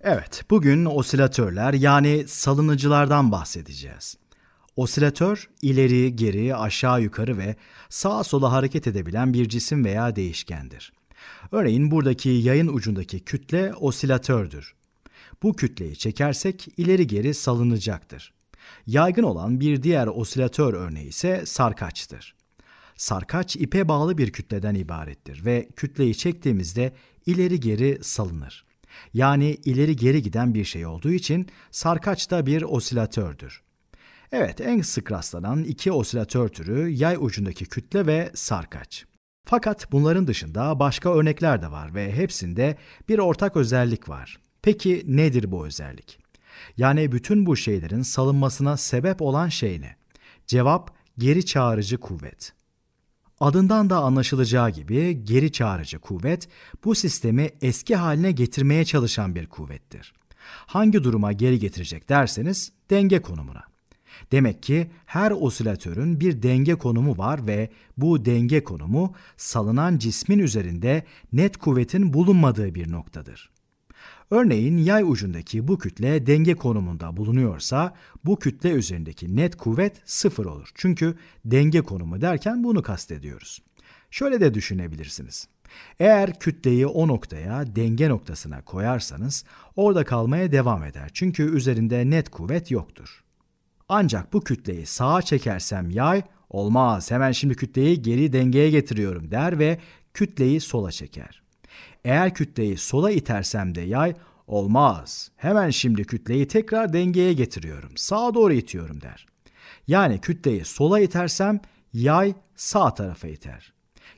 Evet, bugün osilatörler yani salınıcılardan bahsedeceğiz. Osilatör, ileri, geri, aşağı yukarı ve sağa sola hareket edebilen bir cisim veya değişkendir. Örneğin buradaki yayın ucundaki kütle osilatördür. Bu kütleyi çekersek ileri geri salınacaktır. Yaygın olan bir diğer osilatör örneği ise sarkaçtır. Sarkaç ipe bağlı bir kütleden ibarettir ve kütleyi çektiğimizde ileri geri salınır. Yani ileri geri giden bir şey olduğu için sarkaç da bir osilatördür. Evet, en sık rastlanan iki osilatör türü yay ucundaki kütle ve sarkaç. Fakat bunların dışında başka örnekler de var ve hepsinde bir ortak özellik var. Peki nedir bu özellik? Yani bütün bu şeylerin salınmasına sebep olan şey ne? Cevap geri çağırıcı kuvvet. Adından da anlaşılacağı gibi geri çağırıcı kuvvet bu sistemi eski haline getirmeye çalışan bir kuvvettir. Hangi duruma geri getirecek derseniz denge konumuna. Demek ki her osilatörün bir denge konumu var ve bu denge konumu salınan cismin üzerinde net kuvvetin bulunmadığı bir noktadır. Örneğin yay ucundaki bu kütle denge konumunda bulunuyorsa bu kütle üzerindeki net kuvvet sıfır olur. Çünkü denge konumu derken bunu kastediyoruz. Şöyle de düşünebilirsiniz. Eğer kütleyi o noktaya, denge noktasına koyarsanız orada kalmaya devam eder. Çünkü üzerinde net kuvvet yoktur. Ancak bu kütleyi sağa çekersem yay, olmaz hemen şimdi kütleyi geri dengeye getiriyorum der ve kütleyi sola çeker. Eğer kütleyi sola itersem de yay olmaz. Hemen şimdi kütleyi tekrar dengeye getiriyorum. Sağa doğru itiyorum der. Yani kütleyi sola itersem yay sağ tarafa iter.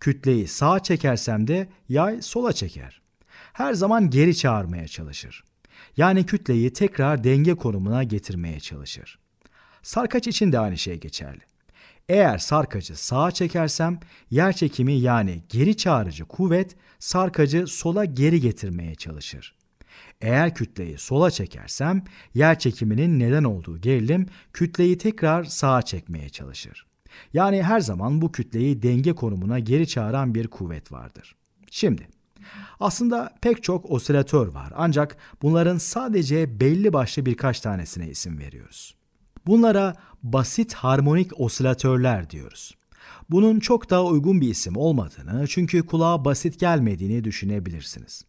Kütleyi sağa çekersem de yay sola çeker. Her zaman geri çağırmaya çalışır. Yani kütleyi tekrar denge konumuna getirmeye çalışır. Sarkaç için de aynı şey geçerli. Eğer sarkacı sağa çekersem yer çekimi yani geri çağırıcı kuvvet sarkacı sola geri getirmeye çalışır. Eğer kütleyi sola çekersem yer çekiminin neden olduğu gerilim kütleyi tekrar sağa çekmeye çalışır. Yani her zaman bu kütleyi denge konumuna geri çağıran bir kuvvet vardır. Şimdi aslında pek çok osilatör var ancak bunların sadece belli başlı birkaç tanesine isim veriyoruz. Bunlara basit harmonik osilatörler diyoruz. Bunun çok daha uygun bir isim olmadığını çünkü kulağa basit gelmediğini düşünebilirsiniz.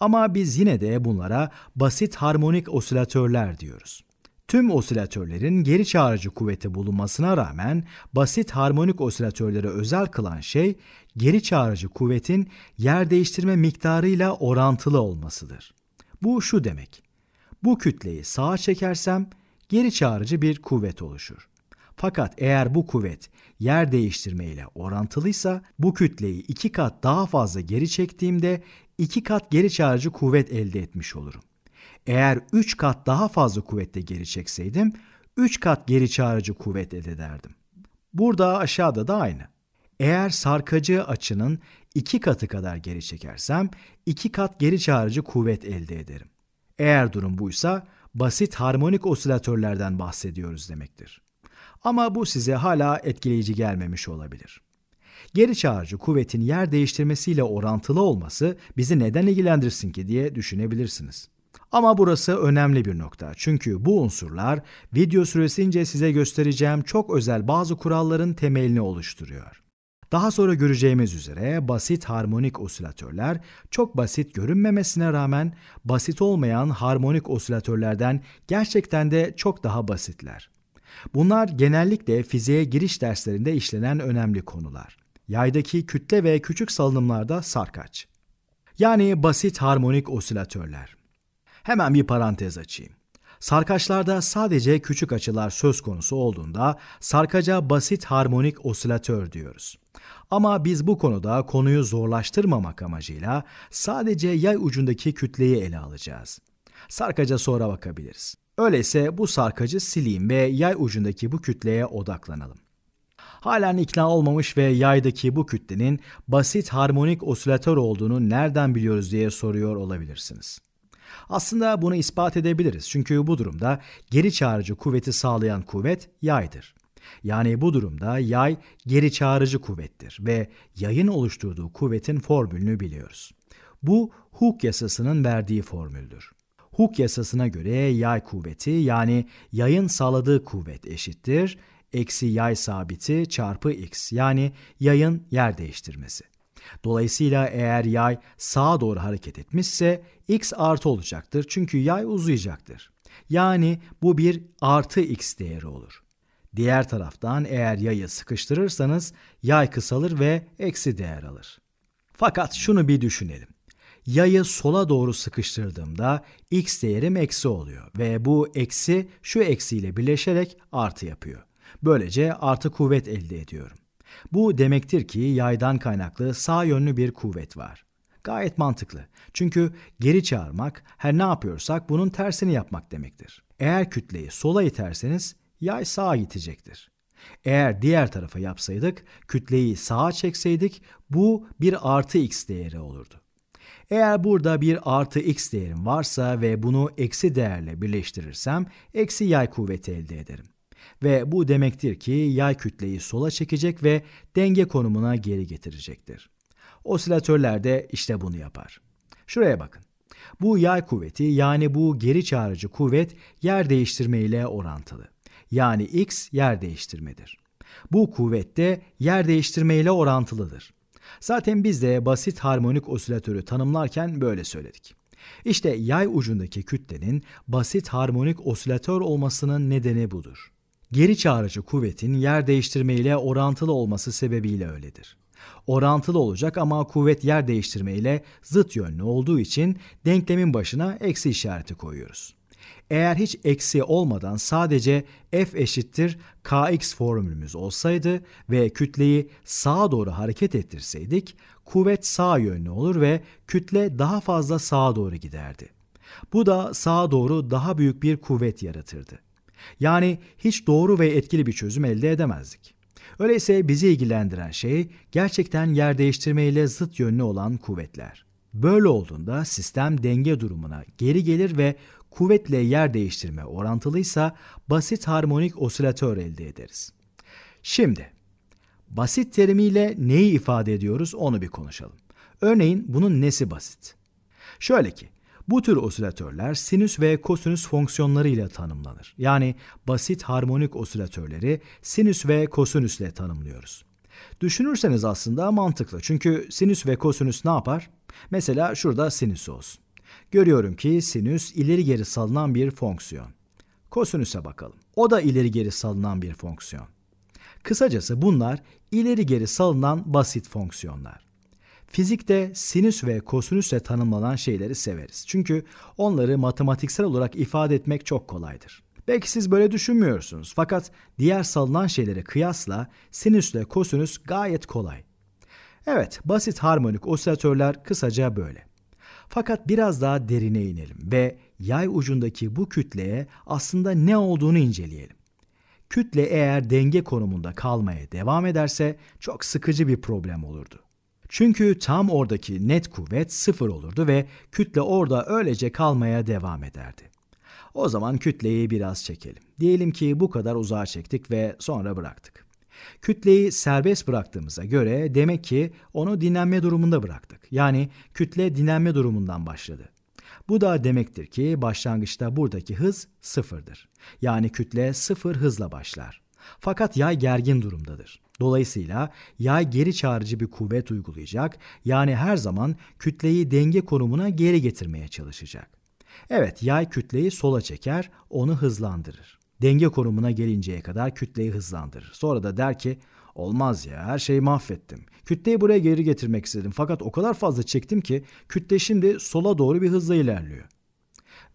Ama biz yine de bunlara basit harmonik osilatörler diyoruz. Tüm osilatörlerin geri çağırıcı kuvveti bulunmasına rağmen basit harmonik osilatörleri özel kılan şey geri çağırıcı kuvvetin yer değiştirme miktarıyla orantılı olmasıdır. Bu şu demek. Bu kütleyi sağa çekersem geri çağırıcı bir kuvvet oluşur. Fakat eğer bu kuvvet yer değiştirme ile orantılıysa bu kütleyi iki kat daha fazla geri çektiğimde iki kat geri çağırıcı kuvvet elde etmiş olurum. Eğer üç kat daha fazla kuvvette geri çekseydim üç kat geri çağırıcı kuvvet elde ederdim. Burada aşağıda da aynı. Eğer sarkacı açının iki katı kadar geri çekersem iki kat geri çağırıcı kuvvet elde ederim. Eğer durum buysa basit harmonik osilatörlerden bahsediyoruz demektir. Ama bu size hala etkileyici gelmemiş olabilir. Geri çağırıcı kuvvetin yer değiştirmesiyle orantılı olması bizi neden ilgilendirsin ki diye düşünebilirsiniz. Ama burası önemli bir nokta. Çünkü bu unsurlar video süresince size göstereceğim çok özel bazı kuralların temelini oluşturuyor. Daha sonra göreceğimiz üzere basit harmonik osilatörler çok basit görünmemesine rağmen basit olmayan harmonik osilatörlerden gerçekten de çok daha basitler. Bunlar genellikle fiziğe giriş derslerinde işlenen önemli konular. Yaydaki kütle ve küçük salınımlarda sarkaç. Yani basit harmonik osilatörler. Hemen bir parantez açayım. Sarkaçlarda sadece küçük açılar söz konusu olduğunda sarkaca basit harmonik osilatör diyoruz. Ama biz bu konuda konuyu zorlaştırmamak amacıyla sadece yay ucundaki kütleyi ele alacağız. Sarkaca sonra bakabiliriz. Öyleyse bu sarkacı sileyim ve yay ucundaki bu kütleye odaklanalım. Halen ikna olmamış ve yaydaki bu kütlenin basit harmonik osilatör olduğunu nereden biliyoruz diye soruyor olabilirsiniz. Aslında bunu ispat edebiliriz çünkü bu durumda geri çağırıcı kuvveti sağlayan kuvvet yaydır. Yani bu durumda yay geri çağırıcı kuvvettir ve yayın oluşturduğu kuvvetin formülünü biliyoruz. Bu Hooke yasasının verdiği formüldür. Hooke yasasına göre yay kuvveti yani yayın sağladığı kuvvet eşittir eksi yay sabiti çarpı x yani yayın yer değiştirmesi. Dolayısıyla eğer yay sağa doğru hareket etmişse x artı olacaktır çünkü yay uzayacaktır. Yani bu bir artı x değeri olur. Diğer taraftan eğer yayı sıkıştırırsanız yay kısalır ve eksi değer alır. Fakat şunu bir düşünelim. Yayı sola doğru sıkıştırdığımda x değerim eksi oluyor ve bu eksi şu eksiyle birleşerek artı yapıyor. Böylece artı kuvvet elde ediyorum. Bu demektir ki yaydan kaynaklı sağ yönlü bir kuvvet var. Gayet mantıklı. Çünkü geri çağırmak her ne yapıyorsak bunun tersini yapmak demektir. Eğer kütleyi sola iterseniz yay sağa gidecektir. Eğer diğer tarafa yapsaydık, kütleyi sağa çekseydik bu bir artı x değeri olurdu. Eğer burada bir artı x değerim varsa ve bunu eksi değerle birleştirirsem eksi yay kuvveti elde ederim. Ve bu demektir ki yay kütleyi sola çekecek ve denge konumuna geri getirecektir. Osilatörler de işte bunu yapar. Şuraya bakın. Bu yay kuvveti yani bu geri çağırıcı kuvvet yer değiştirme ile orantılı yani x yer değiştirmedir. Bu kuvvette de yer değiştirmeyle orantılıdır. Zaten biz de basit harmonik osilatörü tanımlarken böyle söyledik. İşte yay ucundaki kütlenin basit harmonik osilatör olmasının nedeni budur. Geri çağrıcı kuvvetin yer değiştirmeyle orantılı olması sebebiyle öyledir. Orantılı olacak ama kuvvet yer değiştirmeyle zıt yönlü olduğu için denklemin başına eksi işareti koyuyoruz. Eğer hiç eksi olmadan sadece F eşittir Kx formülümüz olsaydı ve kütleyi sağa doğru hareket ettirseydik kuvvet sağ yönlü olur ve kütle daha fazla sağa doğru giderdi. Bu da sağa doğru daha büyük bir kuvvet yaratırdı. Yani hiç doğru ve etkili bir çözüm elde edemezdik. Öyleyse bizi ilgilendiren şey gerçekten yer değiştirmeyle zıt yönlü olan kuvvetler. Böyle olduğunda sistem denge durumuna geri gelir ve kuvvetle yer değiştirme orantılıysa basit harmonik osilatör elde ederiz. Şimdi basit terimiyle neyi ifade ediyoruz onu bir konuşalım. Örneğin bunun nesi basit? Şöyle ki bu tür osilatörler sinüs ve kosinüs fonksiyonları ile tanımlanır. Yani basit harmonik osilatörleri sinüs ve kosinüs ile tanımlıyoruz. Düşünürseniz aslında mantıklı. Çünkü sinüs ve kosinüs ne yapar? Mesela şurada sinüs olsun. Görüyorum ki sinüs ileri geri salınan bir fonksiyon. Kosinüse bakalım. O da ileri geri salınan bir fonksiyon. Kısacası bunlar ileri geri salınan basit fonksiyonlar. Fizikte sinüs ve kosinüsle tanımlanan şeyleri severiz. Çünkü onları matematiksel olarak ifade etmek çok kolaydır. Belki siz böyle düşünmüyorsunuz fakat diğer salınan şeylere kıyasla sinüsle kosinüs gayet kolay. Evet, basit harmonik osilatörler kısaca böyle. Fakat biraz daha derine inelim ve yay ucundaki bu kütleye aslında ne olduğunu inceleyelim. Kütle eğer denge konumunda kalmaya devam ederse çok sıkıcı bir problem olurdu. Çünkü tam oradaki net kuvvet sıfır olurdu ve kütle orada öylece kalmaya devam ederdi. O zaman kütleyi biraz çekelim. Diyelim ki bu kadar uzağa çektik ve sonra bıraktık. Kütleyi serbest bıraktığımıza göre demek ki onu dinlenme durumunda bıraktık. Yani kütle dinlenme durumundan başladı. Bu da demektir ki başlangıçta buradaki hız sıfırdır. Yani kütle sıfır hızla başlar. Fakat yay gergin durumdadır. Dolayısıyla yay geri çağırıcı bir kuvvet uygulayacak. Yani her zaman kütleyi denge konumuna geri getirmeye çalışacak. Evet yay kütleyi sola çeker, onu hızlandırır denge konumuna gelinceye kadar kütleyi hızlandırır. Sonra da der ki Olmaz ya her şeyi mahvettim. Kütleyi buraya geri getirmek istedim fakat o kadar fazla çektim ki kütle şimdi sola doğru bir hızla ilerliyor.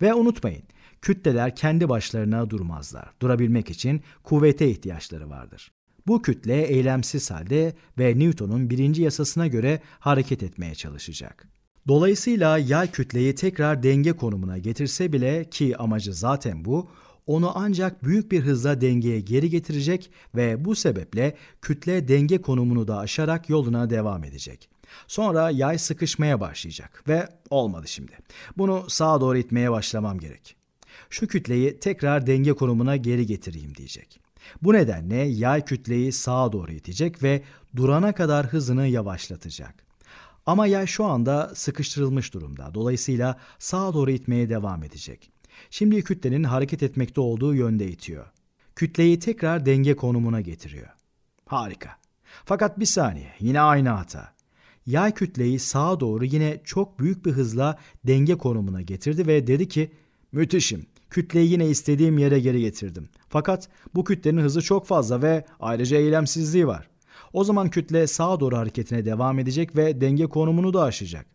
Ve unutmayın kütleler kendi başlarına durmazlar. Durabilmek için kuvvete ihtiyaçları vardır. Bu kütle eylemsiz halde ve Newton'un birinci yasasına göre hareket etmeye çalışacak. Dolayısıyla yay kütleyi tekrar denge konumuna getirse bile ki amacı zaten bu, onu ancak büyük bir hızla dengeye geri getirecek ve bu sebeple kütle denge konumunu da aşarak yoluna devam edecek. Sonra yay sıkışmaya başlayacak ve olmadı şimdi. Bunu sağa doğru itmeye başlamam gerek. Şu kütleyi tekrar denge konumuna geri getireyim diyecek. Bu nedenle yay kütleyi sağa doğru itecek ve durana kadar hızını yavaşlatacak. Ama yay şu anda sıkıştırılmış durumda. Dolayısıyla sağa doğru itmeye devam edecek şimdi kütlenin hareket etmekte olduğu yönde itiyor. Kütleyi tekrar denge konumuna getiriyor. Harika. Fakat bir saniye yine aynı hata. Yay kütleyi sağa doğru yine çok büyük bir hızla denge konumuna getirdi ve dedi ki müthişim kütleyi yine istediğim yere geri getirdim. Fakat bu kütlenin hızı çok fazla ve ayrıca eylemsizliği var. O zaman kütle sağa doğru hareketine devam edecek ve denge konumunu da aşacak.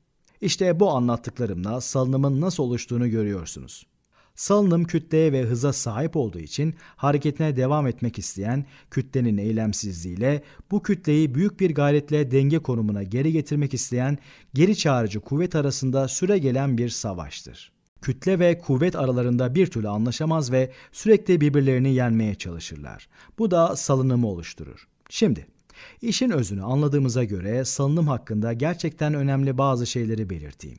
İşte bu anlattıklarımla salınımın nasıl oluştuğunu görüyorsunuz. Salınım kütleye ve hıza sahip olduğu için hareketine devam etmek isteyen kütlenin eylemsizliğiyle bu kütleyi büyük bir gayretle denge konumuna geri getirmek isteyen geri çağırıcı kuvvet arasında süre gelen bir savaştır. Kütle ve kuvvet aralarında bir türlü anlaşamaz ve sürekli birbirlerini yenmeye çalışırlar. Bu da salınımı oluşturur. Şimdi işin özünü anladığımıza göre salınım hakkında gerçekten önemli bazı şeyleri belirteyim.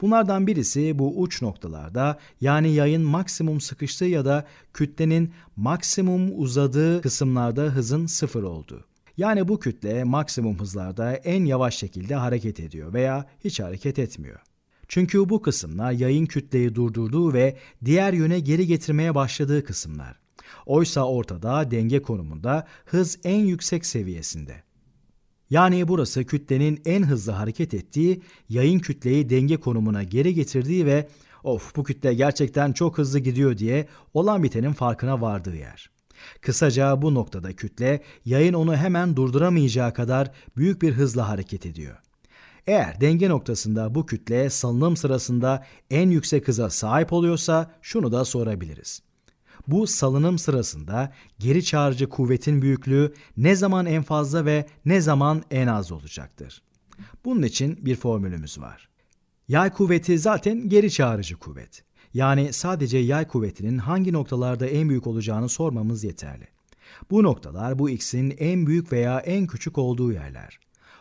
Bunlardan birisi bu uç noktalarda yani yayın maksimum sıkıştığı ya da kütlenin maksimum uzadığı kısımlarda hızın sıfır olduğu. Yani bu kütle maksimum hızlarda en yavaş şekilde hareket ediyor veya hiç hareket etmiyor. Çünkü bu kısımlar yayın kütleyi durdurduğu ve diğer yöne geri getirmeye başladığı kısımlar. Oysa ortada denge konumunda hız en yüksek seviyesinde. Yani burası kütlenin en hızlı hareket ettiği, yayın kütleyi denge konumuna geri getirdiği ve of bu kütle gerçekten çok hızlı gidiyor diye olan bitenin farkına vardığı yer. Kısaca bu noktada kütle yayın onu hemen durduramayacağı kadar büyük bir hızla hareket ediyor. Eğer denge noktasında bu kütle salınım sırasında en yüksek hıza sahip oluyorsa şunu da sorabiliriz. Bu salınım sırasında geri çağırıcı kuvvetin büyüklüğü ne zaman en fazla ve ne zaman en az olacaktır. Bunun için bir formülümüz var. Yay kuvveti zaten geri çağırıcı kuvvet. Yani sadece yay kuvvetinin hangi noktalarda en büyük olacağını sormamız yeterli. Bu noktalar bu x'in en büyük veya en küçük olduğu yerler.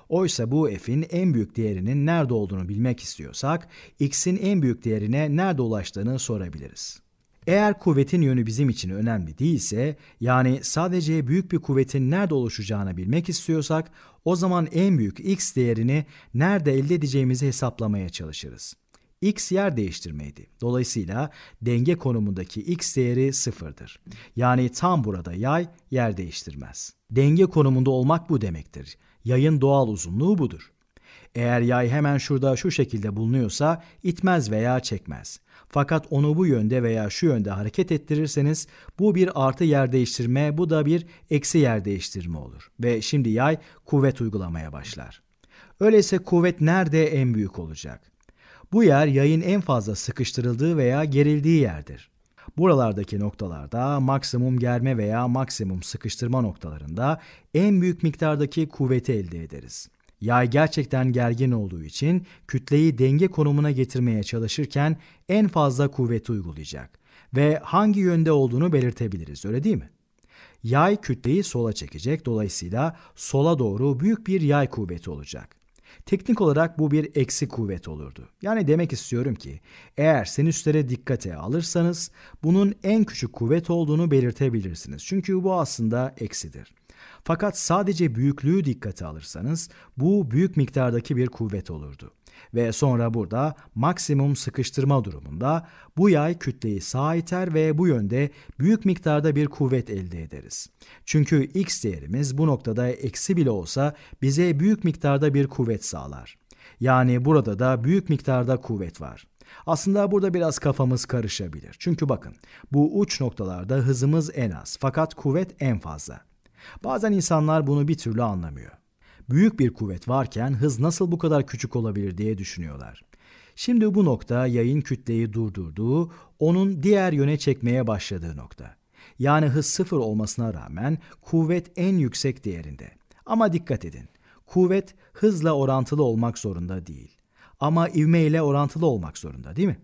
Oysa bu f'in en büyük değerinin nerede olduğunu bilmek istiyorsak, x'in en büyük değerine nerede ulaştığını sorabiliriz. Eğer kuvvetin yönü bizim için önemli değilse, yani sadece büyük bir kuvvetin nerede oluşacağını bilmek istiyorsak, o zaman en büyük x değerini nerede elde edeceğimizi hesaplamaya çalışırız. x yer değiştirmeydi. Dolayısıyla denge konumundaki x değeri sıfırdır. Yani tam burada yay yer değiştirmez. Denge konumunda olmak bu demektir. Yayın doğal uzunluğu budur. Eğer yay hemen şurada şu şekilde bulunuyorsa itmez veya çekmez. Fakat onu bu yönde veya şu yönde hareket ettirirseniz bu bir artı yer değiştirme, bu da bir eksi yer değiştirme olur. Ve şimdi yay kuvvet uygulamaya başlar. Öyleyse kuvvet nerede en büyük olacak? Bu yer yayın en fazla sıkıştırıldığı veya gerildiği yerdir. Buralardaki noktalarda maksimum germe veya maksimum sıkıştırma noktalarında en büyük miktardaki kuvveti elde ederiz. Yay gerçekten gergin olduğu için kütleyi denge konumuna getirmeye çalışırken en fazla kuvveti uygulayacak ve hangi yönde olduğunu belirtebiliriz öyle değil mi? Yay kütleyi sola çekecek dolayısıyla sola doğru büyük bir yay kuvveti olacak. Teknik olarak bu bir eksi kuvvet olurdu. Yani demek istiyorum ki eğer sinüslere dikkate alırsanız bunun en küçük kuvvet olduğunu belirtebilirsiniz. Çünkü bu aslında eksidir. Fakat sadece büyüklüğü dikkate alırsanız bu büyük miktardaki bir kuvvet olurdu. Ve sonra burada maksimum sıkıştırma durumunda bu yay kütleyi sağ iter ve bu yönde büyük miktarda bir kuvvet elde ederiz. Çünkü x değerimiz bu noktada eksi bile olsa bize büyük miktarda bir kuvvet sağlar. Yani burada da büyük miktarda kuvvet var. Aslında burada biraz kafamız karışabilir. Çünkü bakın bu uç noktalarda hızımız en az fakat kuvvet en fazla. Bazen insanlar bunu bir türlü anlamıyor. Büyük bir kuvvet varken hız nasıl bu kadar küçük olabilir diye düşünüyorlar. Şimdi bu nokta yayın kütleyi durdurduğu, onun diğer yöne çekmeye başladığı nokta. Yani hız sıfır olmasına rağmen kuvvet en yüksek değerinde. Ama dikkat edin, kuvvet hızla orantılı olmak zorunda değil. Ama ivme ile orantılı olmak zorunda değil mi?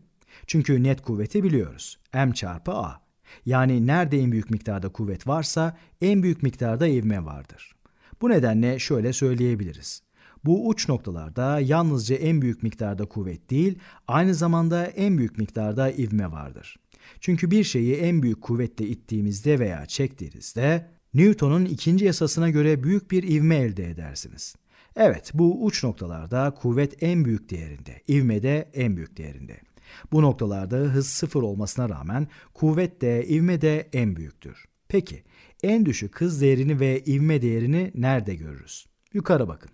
Çünkü net kuvveti biliyoruz. M çarpı A. Yani nerede en büyük miktarda kuvvet varsa en büyük miktarda ivme vardır. Bu nedenle şöyle söyleyebiliriz. Bu uç noktalarda yalnızca en büyük miktarda kuvvet değil, aynı zamanda en büyük miktarda ivme vardır. Çünkü bir şeyi en büyük kuvvetle ittiğimizde veya çektiğinizde Newton'un ikinci yasasına göre büyük bir ivme elde edersiniz. Evet, bu uç noktalarda kuvvet en büyük değerinde, ivme de en büyük değerinde. Bu noktalarda hız sıfır olmasına rağmen kuvvet de ivme de en büyüktür. Peki en düşük hız değerini ve ivme değerini nerede görürüz? Yukarı bakın.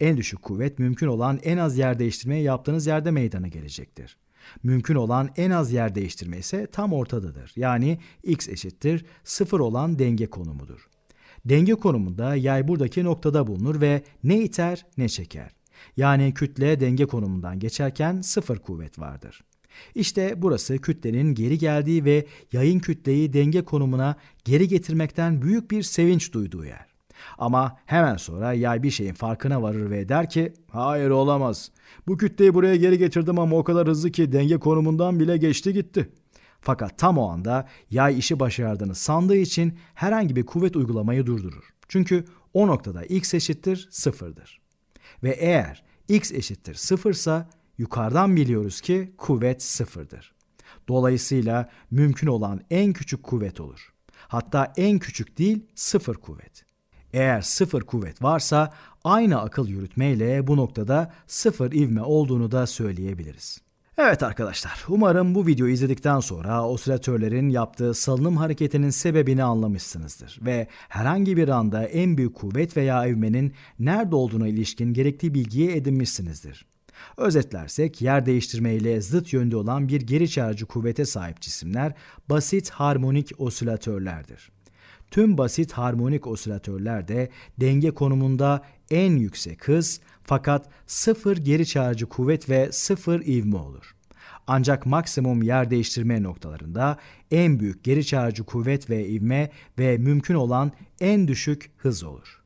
En düşük kuvvet mümkün olan en az yer değiştirmeyi yaptığınız yerde meydana gelecektir. Mümkün olan en az yer değiştirme ise tam ortadadır. Yani x eşittir sıfır olan denge konumudur. Denge konumunda yay buradaki noktada bulunur ve ne iter ne çeker. Yani kütle denge konumundan geçerken sıfır kuvvet vardır. İşte burası kütlenin geri geldiği ve yayın kütleyi denge konumuna geri getirmekten büyük bir sevinç duyduğu yer. Ama hemen sonra yay bir şeyin farkına varır ve der ki hayır olamaz. Bu kütleyi buraya geri getirdim ama o kadar hızlı ki denge konumundan bile geçti gitti. Fakat tam o anda yay işi başardığını sandığı için herhangi bir kuvvet uygulamayı durdurur. Çünkü o noktada x eşittir sıfırdır. Ve eğer x eşittir sıfırsa yukarıdan biliyoruz ki kuvvet sıfırdır. Dolayısıyla mümkün olan en küçük kuvvet olur. Hatta en küçük değil sıfır kuvvet. Eğer sıfır kuvvet varsa aynı akıl yürütmeyle bu noktada sıfır ivme olduğunu da söyleyebiliriz. Evet arkadaşlar, umarım bu videoyu izledikten sonra osilatörlerin yaptığı salınım hareketinin sebebini anlamışsınızdır ve herhangi bir anda en büyük kuvvet veya ivmenin nerede olduğuna ilişkin gerekli bilgiye edinmişsinizdir. Özetlersek yer değiştirmeyle zıt yönde olan bir geri çağırıcı kuvvete sahip cisimler basit harmonik osilatörlerdir. Tüm basit harmonik osilatörler de denge konumunda en yüksek hız fakat sıfır geri çağırıcı kuvvet ve sıfır ivme olur. Ancak maksimum yer değiştirme noktalarında en büyük geri çağırıcı kuvvet ve ivme ve mümkün olan en düşük hız olur.